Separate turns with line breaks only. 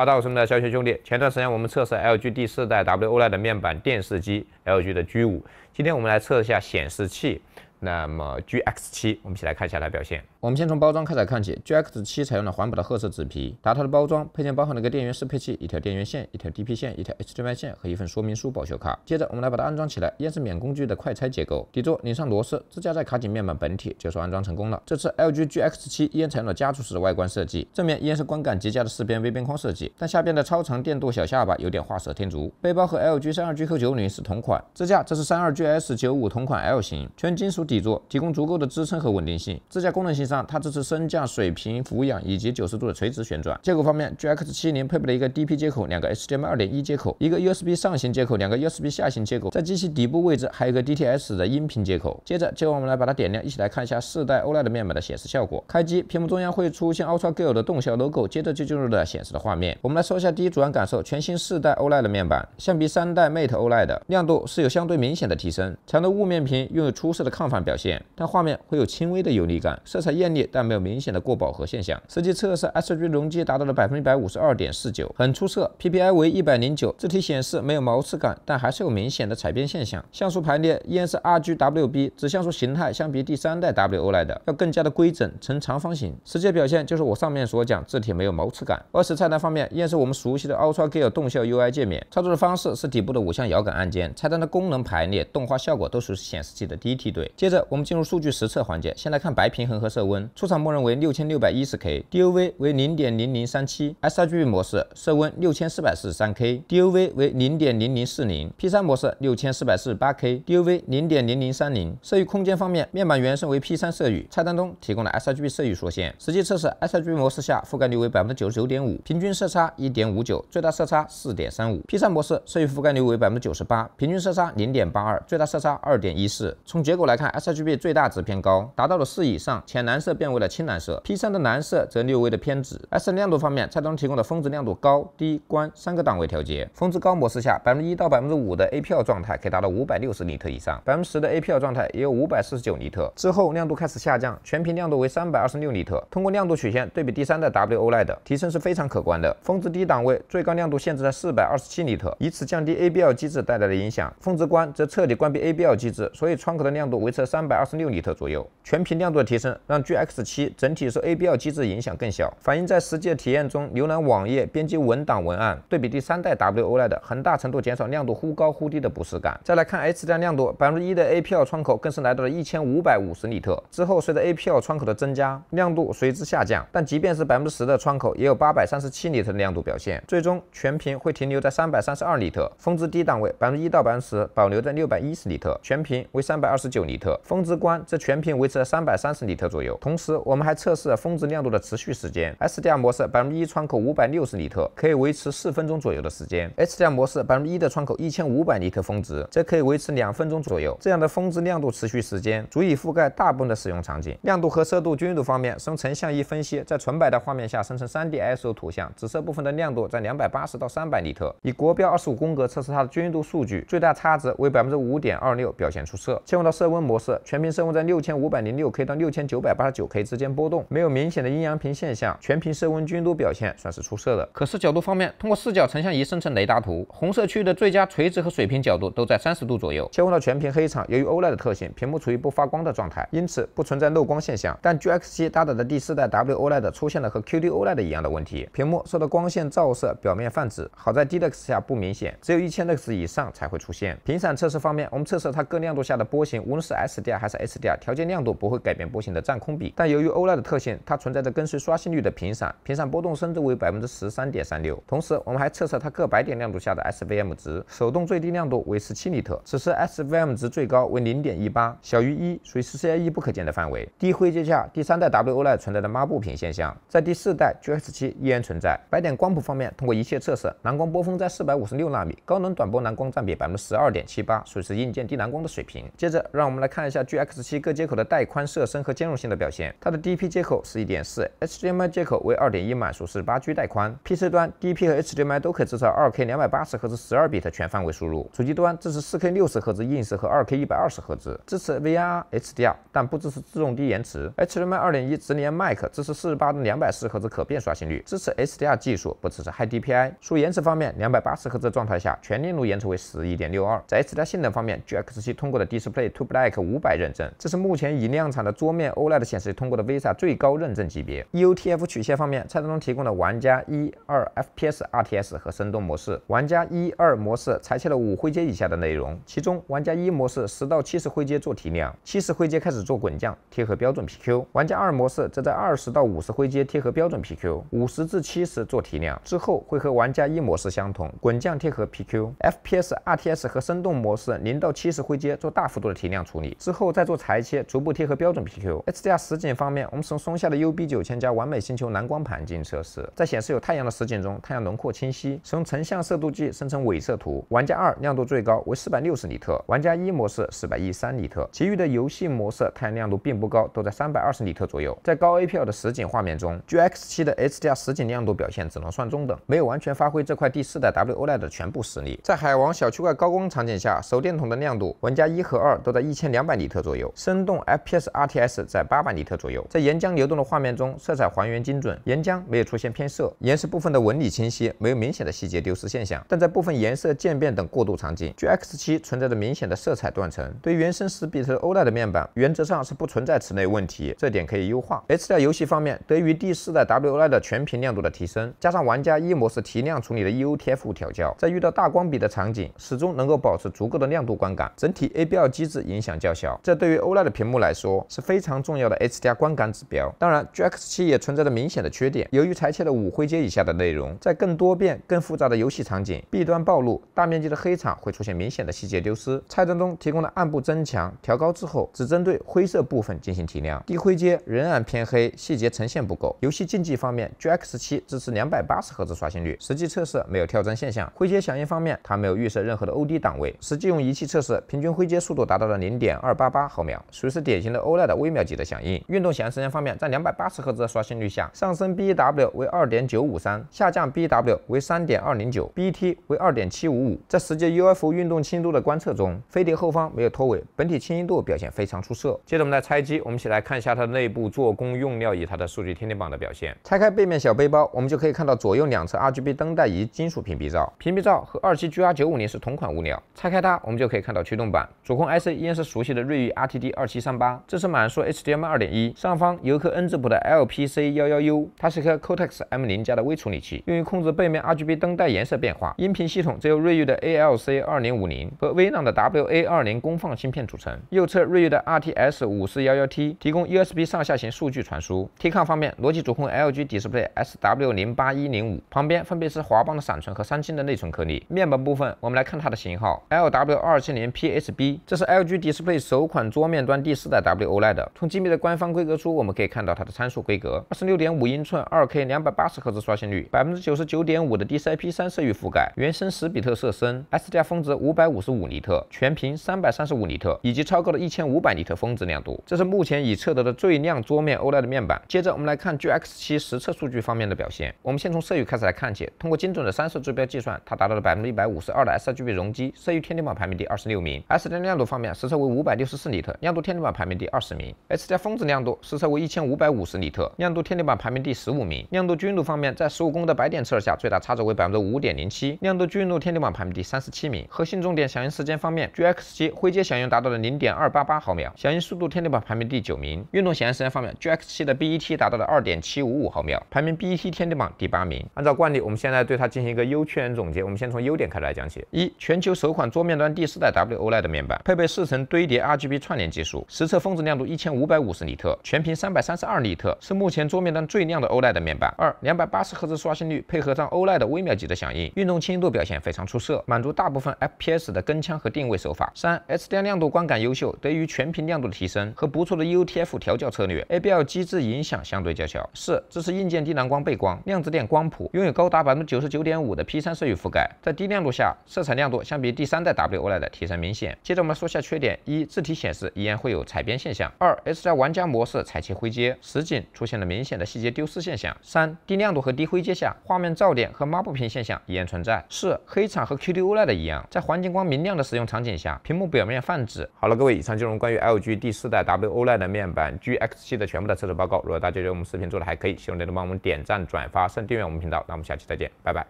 好的，我是小雪兄弟。前段时间我们测试 LG 第四代 WOLED 面板电视机 LG 的 G5，今天我们来测一下显示器。那么 GX 七，我们一起来看一下它表现。我们先从包装开始看起。GX 七采用了环保的褐色纸皮，打开的包装配件包含了一个电源适配器、一条电源线、一条 DP 线、一条 HDMI 线和一份说明书保修卡。接着我们来把它安装起来。依然是免工具的快拆结构，底座拧上螺丝，支架在卡紧面板本体，就说安装成功了。这次 LG GX 七采用了家族式的外观设计，正面依然是观感极佳的四边微边框设计，但下边的超长电镀小下巴有点画蛇添足。背包和 LG 三二 G q 九零是同款支架，这是三二 GS 九五同款 L 型全金属。底座提供足够的支撑和稳定性。支架功能性上，它支持升降、水平俯仰以及九十度的垂直旋转。接口方面，G X 七零配备了一个 D P 接口、两个 HDMI 二点一接口、一个 USB 上行接口、两个 USB 下行接口。在机器底部位置，还有一个 DTS 的音频接口。接着，就让我们来把它点亮，一起来看一下四代 OLED 面板的显示效果。开机，屏幕中央会出现 u l t r a g i r 的动效 logo，接着就进入了显示的画面。我们来说一下第一主观感受：全新四代 OLED 面板相比三代 Mate OLED 亮度是有相对明显的提升。强的雾面屏拥有出色的抗反。表现，但画面会有轻微的油腻感，色彩艳丽但没有明显的过饱和现象。实际测试，s g 容积达到了百分之一百五十二点四九，很出色。p p i 为一百零九，字体显示没有毛刺感，但还是有明显的彩边现象。像素排列依然是 r g w b，指像素形态相比第三代 w o 来的要更加的规整，呈长方形。实际表现就是我上面所讲，字体没有毛刺感。二是菜单方面，依然是我们熟悉的 u l t r a g a r 动效 u i 界面，操作的方式是底部的五项摇杆按键，菜单的功能排列、动画效果都属于显示器的第一梯队。接我们进入数据实测环节，先来看白平衡和色温，出厂默认为六千六百一十 K，DOV 为零点零零三七，sRGB 模式色温六千四百四十三 K，DOV 为零点零零四零，P3 模式六千四百四十八 K，DOV 零点零零三零。色域空间方面，面板原生为 P3 色域，菜单中提供了 sRGB 色域缩线。实际测试 sRGB 模式下覆盖率为百分之九十九点五，平均色差一点五九，最大色差四点三五。P3 模式色域覆盖率为百分之九十八，平均色差零点八二，最大色差二点一四。从结果来看。sHGB 最大值偏高，达到了4以上，浅蓝色变为了青蓝色。P3 的蓝色则略微的偏紫。S 亮度方面，菜单提供的峰值亮度高低关三个档位调节。峰值高模式下，百分之一到百分之五的 APL 状态可以达到五百六十尼特以上，百分之十的 APL 状态也有五百四十九尼特，之后亮度开始下降，全屏亮度为三百二十六尼特。通过亮度曲线对比第三代 WO l e d 提升是非常可观的。峰值低档位最高亮度限制在四百二十七尼特，以此降低 ABL 机制带来的影响。峰值关则彻底关闭 ABL 机制，所以窗口的亮度维持。三百二十六里特左右。全屏亮度的提升，让 G X 七整体受 A P L 机制影响更小，反映在实际的体验中，浏览网页、编辑文档、文案，对比第三代 W O l i d 很大程度减少亮度忽高忽低的不适感。再来看 H 带亮度，百分之一的 A P L 窗口更是来到了一千五百五十尼特，之后随着 A P L 窗口的增加，亮度随之下降，但即便是百分之十的窗口，也有八百三十七尼特的亮度表现，最终全屏会停留在三百三十二尼特。峰值低档位百分一到百分之十，保留在六百一十尼特，全屏为三百二十九尼特，峰值关则全屏维持。在三百三十尼特左右。同时，我们还测试了峰值亮度的持续时间。SDR 模式，百分之一窗口五百六十尼特，可以维持四分钟左右的时间。HDR 模式，百分之一的窗口一千五百尼特峰值，则可以维持两分钟左右。这样的峰值亮度持续时间，足以覆盖大部分的使用场景。亮度和色度均匀度方面，生成像一分析，在纯白的画面下生成 3D ISO 图像，紫色部分的亮度在两百八十到三百尼特。以国标二十五宫格测试它的均匀度数据，最大差值为百分之五点二六，表现出色。切换到色温模式，全屏色温在六千五百。零六 k 到六千九百八十九 k 之间波动，没有明显的阴阳屏现象，全屏色温均都表现算是出色的。可视角度方面，通过视角成像仪生成雷达图，红色区域的最佳垂直和水平角度都在三十度左右。切换到全屏黑场，由于 OLED 的特性，屏幕处于不发光的状态，因此不存在漏光现象。但 G X 七搭载的第四代 W OLED 出现了和 QD OLED 一样的问题，屏幕受到光线照射，表面泛紫。好在 d x 下不明显，只有一千 x 以上才会出现。频闪测试方面，我们测试它各亮度下的波形，无论是 SDR 还是 HDR，调节亮度。不会改变波形的占空比，但由于欧 d 的特性，它存在着跟随刷新率的频闪，频闪波动深度为百分之十三点三六。同时，我们还测测它各白点亮度下的 S V M 值，手动最低亮度为十七尼特，此时 S V M 值最高为零点一八，小于一，属于 C I E 不可见的范围。低灰阶下，第三代 W O L E 存在的抹布屏现象，在第四代 G X 七依然存在。白点光谱方面，通过一切测试，蓝光波峰在四百五十六纳米，高能短波蓝光占比百分之十二点七八，属于是硬件低蓝光的水平。接着，让我们来看一下 G X 七各接口的带。带宽、色深和兼容性的表现。它的 DP 接口是 1.4，HDMI 接口为2.1，满速是 8G 带宽。PC 端 DP 和 HDMI 都可支持 2K 2 8 0赫兹 12bit 全范围输入。主机端支持 4K 6 0兹 ins 和 2K 1 2 0赫兹，支持 VR HDR，但不支持自动低延迟。HDMI 2.1直连 Mac 支持48的2 4 0赫兹可变刷新率，支持 HDR 技术，不支持 HiDPI。数延迟方面2 8 0赫兹状态下全链路延迟为11.62。在 HDR 性能方面，GX7 通过了 Display to Black 500认证，这是目前已量产的桌面 OLED 显示通过的 VESA 最高认证级别。UTF 曲线方面，菜单中提供了玩家一、二 FPS RTS 和生动模式。玩家一、二模式裁切了五灰阶以下的内容，其中玩家一模式十到七十灰阶做提亮，七十灰阶开始做滚降贴合标准 PQ。玩家二模式则在二十到五十灰阶贴合标准 PQ，五十至七十做提亮之后会和玩家一模式相同，滚降贴合 PQ。FPS RTS 和生动模式零到七十灰阶做大幅度的提亮处理，之后再做裁切，逐步。贴合标准 PQ HDR 实景方面，我们使用松下的 UB 九千加完美星球蓝光盘进行测试。在显示有太阳的实景中，太阳轮廓清晰。使用成像色度计生成伪色图，玩家二亮度最高为四百六十尼特，玩家一模式四百一三尼特，其余的游戏模式太阳亮度并不高，都在三百二十尼特左右。在高 A P L 的实景画面中，G X 七的 HDR 实景亮度表现只能算中等，没有完全发挥这块第四代 W O LED 的全部实力。在海王小区外高光场景下，手电筒的亮度玩家一和二都在一千两百尼特左右。生动 F P P S R T S 在八百尼特左右，在岩浆流动的画面中，色彩还原精准，岩浆没有出现偏色，岩石部分的纹理清晰，没有明显的细节丢失现象。但在部分颜色渐变等过渡场景，G X 七存在着明显的色彩断层。对原生十比特 O L E D 的面板，原则上是不存在此类问题，这点可以优化。H 在游戏方面，得益于第四代 W O L E D 全屏亮度的提升，加上玩家 E 模式提亮处理的 e o T F 调教，在遇到大光比的场景，始终能够保持足够的亮度观感，整体 A B L 机制影响较小。这对于 O L E D 的屏幕来说。说是非常重要的 HDR 观感指标。当然，GX7 也存在着明显的缺点，由于裁切了五灰阶以下的内容，在更多变、更复杂的游戏场景弊端暴露大面积的黑场会出现明显的细节丢失。菜单中提供的暗部增强调高之后，只针对灰色部分进行提亮，低灰阶仍然偏黑，细节呈现不够。游戏竞技方面，GX7 支持两百八十赫兹刷新率，实际测试没有跳帧现象。灰阶响应方面，它没有预设任何的 OD 档位，实际用仪器测试，平均灰阶速度达到了零点二八八毫秒，属于是典型。欧 e 的微秒级的响应，运动响应时间方面，在两百八十赫兹的刷新率下，上升 BW 为二点九五三，下降 BW 为三点二零九，BT 为二点七五五。在实际 UFO 运动轻度的观测中，飞碟后方没有拖尾，本体轻盈度表现非常出色。接着我们来拆机，我们一起来看一下它的内部做工用料以及它的数据天天榜的表现。拆开背面小背包，我们就可以看到左右两侧 RGB 灯带及金属屏蔽罩，屏蔽罩和二七 GR 九五零是同款物料。拆开它，我们就可以看到驱动板，主控 IC 依然是熟悉的瑞意 RTD 二七三八。这是满速 HDMI 二点一，上方有一颗 N 字母的 LPC 幺幺 U，它是一颗 Cortex M 零加的微处理器，用于控制背面 RGB 灯带颜色变化。音频系统则由瑞昱的 ALC 二零五零和微浪的 WA 二零功放芯片组成。右侧瑞昱的 RTS 五四幺幺 T 提供 USB 上下行数据传输。T 抗方面，逻辑主控 LG Display SW 零八一零五旁边分别是华邦的闪存和三星的内存颗粒。面板部分，我们来看它的型号 LW 二七零 p s b 这是 LG Display 首款桌面端第四代。W OLED，从机密的官方规格书我们可以看到它的参数规格：二十六点五英寸，二 K，两百八十赫兹刷新率，百分之九十九点五的 DCI P 三色域覆盖，原生十比特色深，S 加峰值五百五十五尼特，全屏三百三十五尼特，以及超高的一千五百尼特峰值亮度，这是目前已测得的最亮桌面 OLED 面板。接着我们来看 GX 七实测数据方面的表现。我们先从色域开始来看起，通过精准的三色坐标计算，它达到了百分之一百五十二的 sRGB 容积，色域天地板排名第二十六名。S 加亮度方面，实测为五百六十四尼特，亮度天地板排。名。名第二十名，H 加峰值亮度实测为一千五百五十尼特，亮度天地板排名第十五名。亮度均匀度方面，在十五公的白点测试下，最大差值为百分之五点零七，亮度均匀度天地板排名第三十七名。核心重点响应时间方面，G X 七灰阶响应达到了零点二八八毫秒，响应速度天地板排名第九名。运动响应时间方面，G X 七的 B E T 达到了二点七五五毫秒，排名 B E T 天地板第八名。按照惯例，我们现在对它进行一个优缺点总结。我们先从优点开始来讲解。一，全球首款桌面端第四代 W O LED 面板，配备四层堆叠 R G B 串联技术，实测。峰值亮度一千五百五十尼特，全屏三百三十二尼特，是目前桌面端最亮的 OLED 面板。二，两百八十赫兹刷新率配合上 o l e 的微秒级的响应，运动轻度表现非常出色，满足大部分 FPS 的跟枪和定位手法。三 h d r 亮度观感优秀，得益于全屏亮度的提升和不错的 UTF 调校策略，ABL 机制影响相对较小。四，支持硬件低蓝光背光，量子电光谱，拥有高达百分之九十九点五的 P3 色域覆盖，在低亮度下色彩亮度相比第三代 W l e 的提升明显。接着我们说下缺点，一，字体显示依然会有彩边。现象二，S 在玩家模式采切灰阶实景出现了明显的细节丢失现象。三，低亮度和低灰阶下，画面噪点和抹不平现象依然存在。四，黑场和 QD OLED 一样，在环境光明亮的使用场景下，屏幕表面泛紫。好了，各位，以上就是关于 LG 第四代 WOLED 面板 GX 系的全部的测试报告。如果大家觉得我们视频做的还可以，希望大能帮我们点赞、转发、订阅我们频道。那我们下期再见，拜拜。